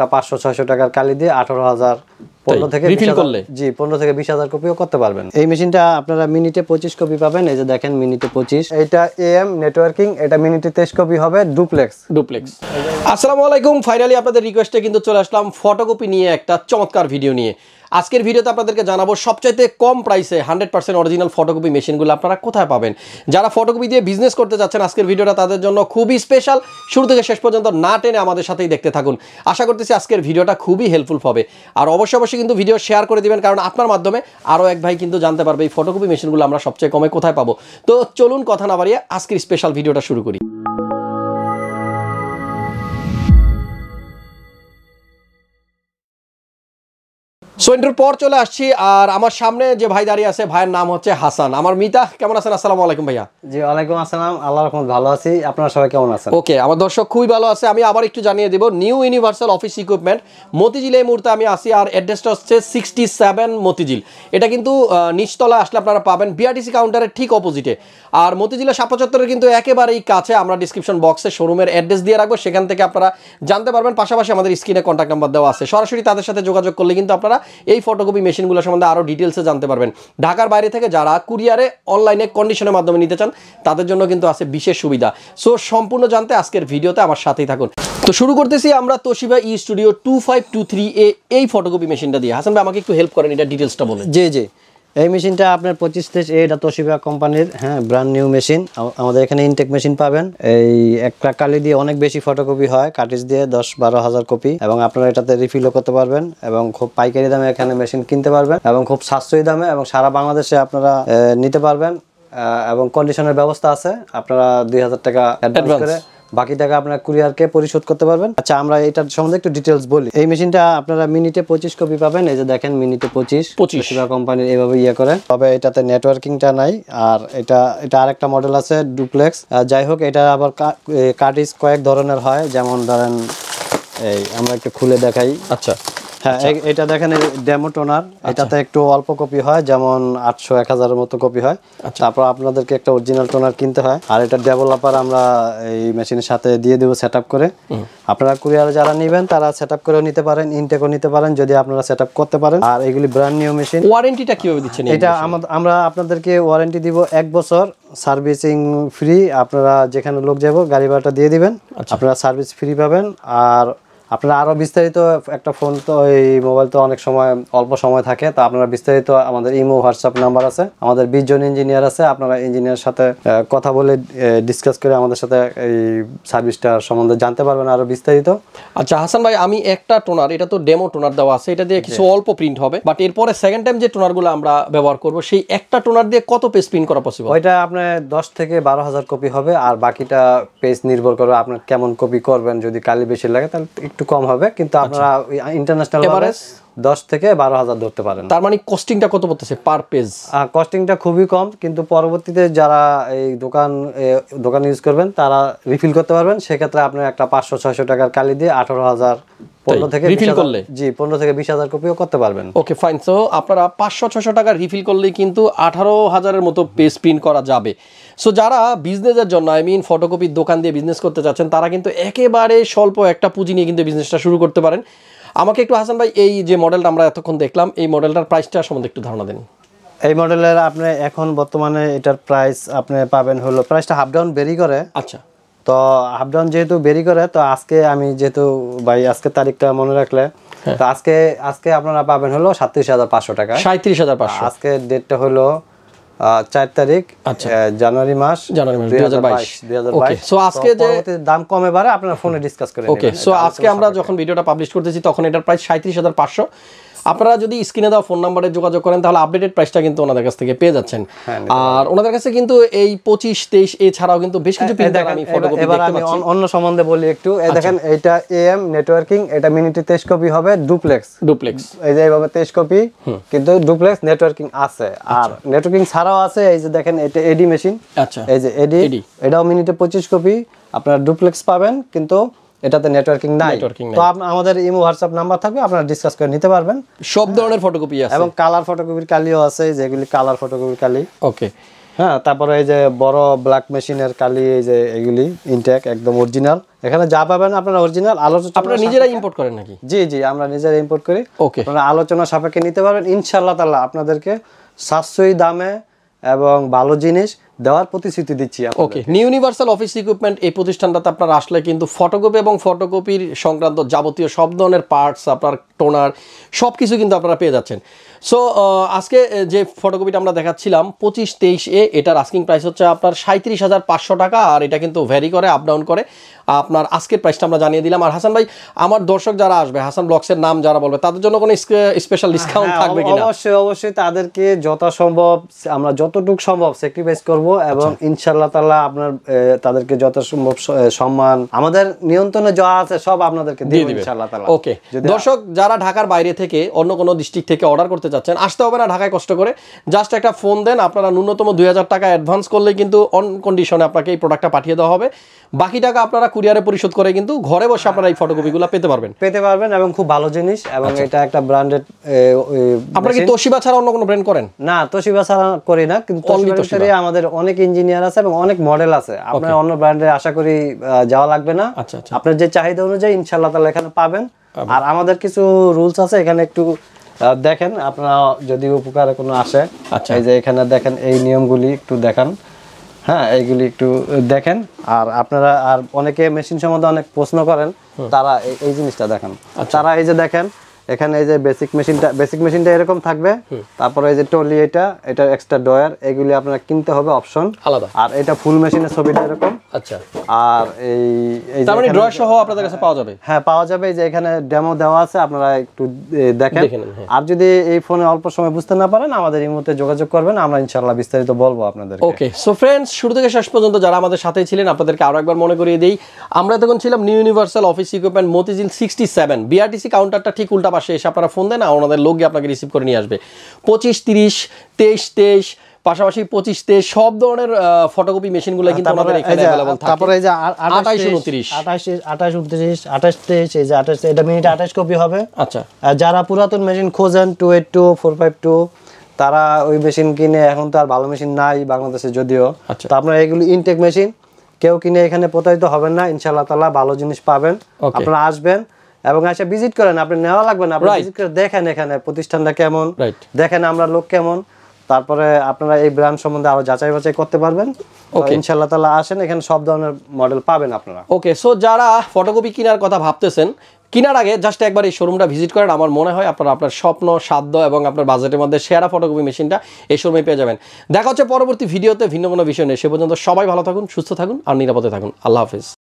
একটা পাঁচশো ছয়শো টাকার কালি দিয়ে আঠারো হাজার পনেরো থেকে জি পনেরো থেকে বিশ হাজার কপিও করতে পারবেন এই মেশিনটা আপনারা মিনিটে পঁচিশ কপি পাবেন এই যে দেখেন মিনিটে পঁচিশ এটা এম নেটওয়ার্কিং এটা মিনিটে তেইশ কপি হবে ডুপ্লেক্স ডুপ্লেক্স আসসালামু আলাইকুম ফাইনালি আপনাদের রিকোয়েস্টে কিন্তু চলে আসলাম ফটোকপি নিয়ে একটা চমৎকার ভিডিও নিয়ে আজকের ভিডিওতে আপনাদেরকে জানাবো সবচাইতে কম প্রাইসে হান্ড্রেড পার্সেন্ট অরিজিনাল ফটোকপি মেশিনগুলো আপনারা কোথায় পাবেন যারা ফটোকপি দিয়ে বিজনেস করতে যাচ্ছেন আজকের ভিডিওটা তাদের জন্য খুবই স্পেশাল শুরু থেকে শেষ পর্যন্ত না টেনে আমাদের সাথেই দেখতে থাকুন আশা করতেছি আজকের ভিডিওটা খুবই হেল্পফুল হবে আর অবশ্যই অবশ্যই কিন্তু ভিডিও শেয়ার করে দিবেন কারণ আপনার মাধ্যমে আরও এক ভাই কিন্তু জানতে পারবে এই ফটোকপি মেশিনগুলো আমরা সবচেয়ে কমে কোথায় পাবো তো চলুন কথা না বাড়িয়ে আজকের স্পেশাল ভিডিওটা শুরু করি সোয়েন্টুর পর চলে আসছি আর আমার সামনে যে ভাই দাঁড়িয়ে আছে ভাইয়ের নাম হচ্ছে হাসান আমার মিতা কেমন আছেন আসসালাম আলাইকুম ভাইয়া জি ওয়ালাইকুম আসসালাম আল্লাহ রহমত ভালো আছি আপনারা সবাই কেমন আছেন ওকে আমার দর্শক খুবই ভালো আছে আমি আবার একটু জানিয়ে দেবো new universal office equipment Motijheel এই মুহূর্তে আমি আসি আর অ্যাড্রেসটা হচ্ছে সিক্সটি সেভেন মতিঝিল এটা কিন্তু নিচতলা আসলে আপনারা পাবেন বিআরটিসি কাউন্টারের ঠিক অপোজিটে আর মতিঝিলের সাপচত্বরের কিন্তু একেবারেই কাছে আমরা ডিসক্রিপশন বক্সে শোরুমের অ্যাড্রেস দিয়ে রাখবো সেখান থেকে আপনারা জানতে পারবেন পাশাপাশি আমাদের স্ক্রিনে কন্ট্যাক্ট নাম্বার দেওয়া আছে সরাসরি তাদের সাথে যোগাযোগ করলে কিন্তু আপনারা এই ফটোকপি মেশিনগুলো সম্বন্ধে আরও ডিটেলসে জানতে পারবেন ঢাকার বাইরে থেকে যারা কুরিয়ারে অনলাইনে কন্ডিশনের মাধ্যমে নিতে চান তাদের জন্য কিন্তু আছে বিশেষ সুবিধা সো সম্পূর্ণ জানতে আজকের ভিডিওতে আমার সাথেই থাকুন তো শুরু করতেছি আমরা Toshiba e studio two five two three A এই ফটোকপি মেশিনটা দিয়ে হাসান ভাই আমাকে একটু হেল্প করেন এটা ডিটেলসটা বলে যে যে এই মেশিনটা আপনার পঁচিশ থেকে এটা তোশিবা কোম্পানির হ্যাঁ ব্র্যান্ড নিউ মেশিন আমাদের এখানে ইনটেক মেশিন পাবেন এই একটা কালি দিয়ে অনেক বেশি ফটোকপি হয় কাটিজ দিয়ে দশ বারো হাজার কপি এবং আপনারা এটাতে রিফিলও করতে পারবেন এবং খুব পাইকারি দামে এখানে মেশিন কিনতে পারবেন এবং খুব সাশ্রয়ী দামে এবং সারা বাংলাদেশে আপনারা নিতে পারবেন এবং কন্ডিশনের ব্যবস্থা আছে আপনারা দুই হাজার টাকা অ্যাডভান্স করে বাকি টাকা আপনারা কুরিয়ারকে পরিশোধ করতে পারবেন আচ্ছা আমরা এটার সম্বন্ধে একটু ডিটেলস বলি এই মেশিনটা আপনারা মিনিটে পঁচিশ কপি পাবেন এই যে দেখেন মিনিটে পঁচিশ পঁচিশ কোম্পানির এইভাবে ইয়ে করে তবে এটাতে নেটওয়ার্কিংটা নাই আর এটা এটা আরেকটা মডেল আছে ডুপ্লেক্স যাই হোক এটা আবার কাটিস কয়েক ধরনের হয় যেমন ধরেন এই আমরা একটু খুলে দেখাই আচ্ছা হ্যাঁ আচ্ছা। এটা দেখেন ডেমো টোনার আচ্ছা। এটাতে একটু অল্প কপি হয় যেমন আটশো এক হাজারের মতো কপি হয় আচ্ছা। তারপর আপনাদেরকে একটা অরিজিনাল টোনার কিনতে হয় আর এটা ডেভেলপার আমরা এই মেশিনের সাথে দিয়ে দেবো সেট করে আপনারা কুরিয়ার যারা নেবেন তারা সেট আপ করেও নিতে পারেন ইনটেকও নিতে পারেন যদি আপনারা সেট করতে পারেন আর এগুলি ব্র্যান্ড নিউ মেশিন ওয়ারেন্টিটা কিভাবে দিচ্ছেন এটা আমরা আপনাদেরকে ওয়ারেন্টি দিব এক বছর সার্ভিসিং ফ্রি আপনারা যেখানে লোক যাব গাড়ি ভাড়াটা দিয়ে দিবেন আপনারা সার্ভিস ফ্রি পাবেন আর আপনারা আরও বিস্তারিত একটা ফোন তো এই মোবাইল তো অনেক সময় অল্প সময় থাকে তা আপনারা বিস্তারিত আমাদের ইমো হোয়াটসঅ্যাপ নাম্বার আছে আমাদের বিশ জন ইঞ্জিনিয়ার আছে আপনারা ইঞ্জিনিয়ার সাথে কথা বলে ডিসকাস করে আমাদের সাথে এই সার্ভিসটা সম্বন্ধে জানতে পারবেন আরও বিস্তারিত আচ্ছা হাসান ভাই আমি একটা টোনার এটা তো ডেমো টোনার দেওয়া আছে এটা দিয়ে কিছু অল্প প্রিন্ট হবে বাট এরপরে সেকেন্ড টাইম যে টোনারগুলো আমরা ব্যবহার করব সেই একটা টোনার দিয়ে কত পেজ প্রিন্ট করা পসিবল ওইটা আপনার দশ থেকে বারো হাজার কপি হবে আর বাকিটা পেজ নির্ভর করবে আপনার কেমন কপি করবেন যদি কালি বেশি লাগে তাহলে একটু কম হবে কিন্তু আচ্ছা। আপনারা ইন্টারন্যাশনাল এভারেজ দশ থেকে বারো হাজার ধরতে পারেন তার মানে কস্টিংটা কত পড়তেছে পার পেজ কস্টিংটা খুবই কম কিন্তু পরবর্তীতে যারা এই দোকান দোকান ইউজ করবেন তারা রিফিল করতে পারবেন সেক্ষেত্রে আপনি একটা পাঁচশো ছয়শো টাকার কালি দিয়ে আঠারো হাজার তারা কিন্তু একেবারে স্বল্প একটা পুঁজি নিয়ে কিন্তু বিজনেসটা শুরু করতে পারেন আমাকে একটু হাসান ভাই এই যে মডেলটা আমরা এতক্ষণ দেখলাম এই মডেলটার প্রাইসটা সম্বন্ধে একটু ধারণা দিন এই মডেলের আপনি এখন বর্তমানে এটার প্রাইস আপনি পাবেন হলো প্রাইসটা হাফ ডাউন বেরি করে আচ্ছা তো হাফ ডাউন যেহেতু বেরি করে তো আজকে আমি যেহেতু ভাই আজকে তারিখটা মনে রাখলে হ্যাঁ। তো আজকে আজকে আপনারা পাবেন হলো সাঁত্রিশ হাজার পাঁচশো টাকা সাঁত্রিশ হাজার পাঁচশো আজকে ডেটটা হলো চার তারিখ আচ্ছা। জানুয়ারি মাস জানুয়ারি মাস দুই সো আজকে যে দাম কমে বাড়ে আপনার ফোনে ডিসকাস করে ওকে সো আজকে আমরা যখন ভিডিওটা পাবলিশ করতেছি তখন এটার প্রাইস সাঁত্রিশ হাজার পাঁচশো আপনারা যদি স্ক্রিনে দেওয়া ফোন নাম্বারে যোগাযোগ করেন তাহলে আপডেটেড প্রাইসটা কিন্তু ওনাদের কাছ থেকে পেয়ে যাচ্ছেন হ্যাঁ, হ্যাঁ। আর ওনাদের কাছে কিন্তু এই পঁচিশ তেইশ এছাড়াও কিন্তু বেশ কিছু আমি অন্য সম্বন্ধে বলি একটু আচ্ছা। দেখেন এটা এম নেটওয়ার্কিং এটা মিনিটে তেইশ কপি হবে ডুপ্লেক্স ডুপ্লেক্স এই যে এইভাবে তেইশ কপি কিন্তু ডুপ্লেক্স নেটওয়ার্কিং আছে আর নেটওয়ার্কিং আচ্ছা। ছাড়াও আছে এই যে দেখেন এটা এডি মেশিন আচ্ছা এই যে এডি এটাও মিনিটে পঁচিশ কপি আপনার ডুপ্লেক্স পাবেন কিন্তু এটাতে নেটওয়ার্কিং নাই তো আমাদের ইমো হোয়াটসঅ্যাপ নাম্বার থাকবে আপনারা ডিসকাস করে নিতে পারবেন সব ধরনের ফটোকপি আছে এবং কালার ফটোকপির কালিও আছে যেগুলি কালার ফটোকপির কালি ওকে হ্যাঁ তারপরে এই যে বড় ব্ল্যাক মেশিনের কালি এই যে এগুলি ইনটেক একদম অরিজিনাল এখানে যা পাবেন আপনারা অরিজিনাল আলোচনা আপনারা নিজেরাই ইম্পোর্ট করেন নাকি জি জি আমরা নিজেরা ইম্পোর্ট করি ওকে আপনারা আলোচনা সাপেক্ষে নিতে পারবেন ইনশাআল্লাহ তাআলা আপনাদেরকে সাশ্রয়ী দামে এবং ভালো জিনিস দেওয়ার প্রতিশ্রুতি দিচ্ছি okay new universal office equipment এই প্রতিষ্ঠানটাতে আপনার আসলে কিন্তু ফটোকপি এবং ফটোকপির সংক্রান্ত যাবতীয় সব ধরনের পার্টস আপনার টোনার সব কিছু কিন্তু আপনারা পেয়ে যাচ্ছেন সো uh, আজকে যে ফটোকপিটা আমরা দেখাচ্ছিলাম পঁচিশ তেইশ এ এটার আস্কিং প্রাইস হচ্ছে আপনার সাঁত্রিশ হাজার পাঁচশো টাকা আর এটা কিন্তু ভ্যারি করে আপ ডাউন করে আপনার আজকের প্রাইসটা আমরা জানিয়ে দিলাম আর হাসান ভাই আমার দর্শক যারা আসবে হাসান ব্লগসের নাম যারা বলবে তাদের জন্য কোনো স্পেশাল হ্যাঁ, ডিসকাউন্ট থাকবে কিনা অবশ্যই অবশ্যই তাদেরকে যথাসম্ভব আমরা যতটুকু সম্ভব স্যাক্রিফাইস করব এবং আচ্ছা। ইনশাল্লাহ তাআলা আপনার তাদেরকে যথাসম্ভব সম্মান আমাদের নিয়ন্ত্রণে যা আছে সব আপনাদেরকে দিয়ে ইনশাল্লাহ তাআলা ওকে দর্শক যারা ঢাকার বাইরে থেকে অন্য কোনো ডিস্ট্রিক্ট থেকে অর্ডার করতে করতে চাচ্ছেন আসতে হবে না ঢাকায় কষ্ট করে জাস্ট একটা ফোন দেন আপনারা ন্যূনতম দুই টাকা অ্যাডভান্স করলে কিন্তু অন কন্ডিশনে আপনাকে এই প্রোডাক্টটা পাঠিয়ে দেওয়া হবে বাকি টাকা আপনারা কুরিয়ারে পরিশোধ করে কিন্তু ঘরে বসে আপনারা এই ফটোকপিগুলো পেতে পারবেন পেতে পারবেন এবং খুব ভালো জিনিস এবং আচ্ছা। এটা একটা ব্র্যান্ডেড আপনারা কি তোশিবা ছাড়া অন্য কোনো ব্র্যান্ড করেন না তোশিবা ছাড়া করি না কিন্তু তোশিবা আমাদের অনেক ইঞ্জিনিয়ার আছে এবং অনেক মডেল আছে আপনার অন্য ব্র্যান্ডে আশা করি যাওয়া লাগবে না আচ্ছা, আচ্ছা। আপনার যে চাহিদা অনুযায়ী ইনশাআল্লাহ তাআলা এখানে পাবেন আর আমাদের কিছু রুলস আছে এখানে একটু দেখেন আপনারা যদি উপকারে কোনো আসে আচ্ছা এই যে এখানে দেখেন এই নিয়মগুলি একটু দেখান হ্যাঁ এইগুলি একটু দেখেন আর আপনারা আর অনেকে মেশিন সম্বন্ধে অনেক প্রশ্ন করেন তারা এই জিনিসটা দেখেন আচ্ছা। তারা এই যে দেখেন এখানে এই যে বেসিক মেশিনটা বেসিক মেশিনটা এরকম থাকবে তারপরে এই যে টলি এটা এটা এক্সট্রা ডয়ার এগুলি আপনারা কিনতে হবে অপশন আলাদা আর এটা ফুল মেশিনের ছবিটা এরকম আচ্ছা আর এই এই তার মানে ড্রয়ার সহ আপনাদের কাছে পাওয়া যাবে হ্যাঁ পাওয়া যাবে যে এখানে ডেমো দেওয়া আছে আপনারা একটু দেখেন হ্যাঁ। আর যদি এই ফোনে অল্প সময় বুঝতে না পারেন আমাদের এই মুহূর্তে যোগাযোগ করবেন আমরা ইনশাআল্লাহ বিস্তারিত বলবো আপনাদের ওকে সো फ्रेंड्स শুরু থেকে শেষ পর্যন্ত যারা আমাদের সাথেই ছিলেন আপনাদেরকে আরো একবার মনে করিয়ে দেই আমরা তখন ছিলাম new universal office equipment Motijheel 67 BRTC কাউন্টারটা ঠিক উল্টা পাশে এসে আপনারা ফোন দেন না ওনাদের লোক আপনাকে রিসিভ করে নিয়ে আসবে পঁচিশ তিরিশ তেইশ তেইশ পাশাপাশি পঁচিশ তেইশ সব ধরনের ফটোকপি মেশিনগুলো কিন্তু আমাদের এখানে अवेलेबल থাকে তারপরে এই যে আঠাশ উনত্রিশ আঠাশ 28 29 28 23 এই যে আঠাশ এটা মিনিটে আঠাশ কপি হবে আচ্ছা যারা পুরাতন মেশিন খোঁজেন two two eight four five two তারা ওই মেশিন কিনে এখন তো আর ভালো মেশিন নাই বাংলাদেশে যদিও আচ্ছা। তো আপনার এগুলো ইনটেক মেশিন কেউ কিনে এখানে প্রতারিত হবেন না ইনশাআল্লাহ তাআলা ভালো জিনিস পাবেন আপনারা আসবেন এবং এসে ভিজিট করেন আপনি নেওয়া লাগবে না আপনি ভিজিট করে দেখেন এখানে প্রতিষ্ঠানটা কেমন দেখেন আমরা লোক কেমন তারপরে আপনারা এই ব্র্যান্ড সম্বন্ধে আরো যাচাই বাছাই করতে পারবেন ইনশাআল্লাহ তাআলা আসেন এখানে সব ধরনের মডেল পাবেন আপনারা ওকে সো যারা ফটোকপি কেনার কথা ভাবতেছেন কেনার আগে জাস্ট একবার এই শোরুমটা ভিজিট করেন আমার মনে হয় আপনারা আপনার স্বপ্ন সাধ্য এবং আপনার বাজেটের মধ্যে সেরা ফটোকপি মেশিনটা এই শোরুমে পেয়ে যাবেন দেখা হচ্ছে পরবর্তী ভিডিওতে ভিন্ন কোনো বিষয় নেই সে পর্যন্ত সবাই ভালো থাকুন সুস্থ থাকুন আর নিরাপদে থাকুন আল্লাহ হাফিজ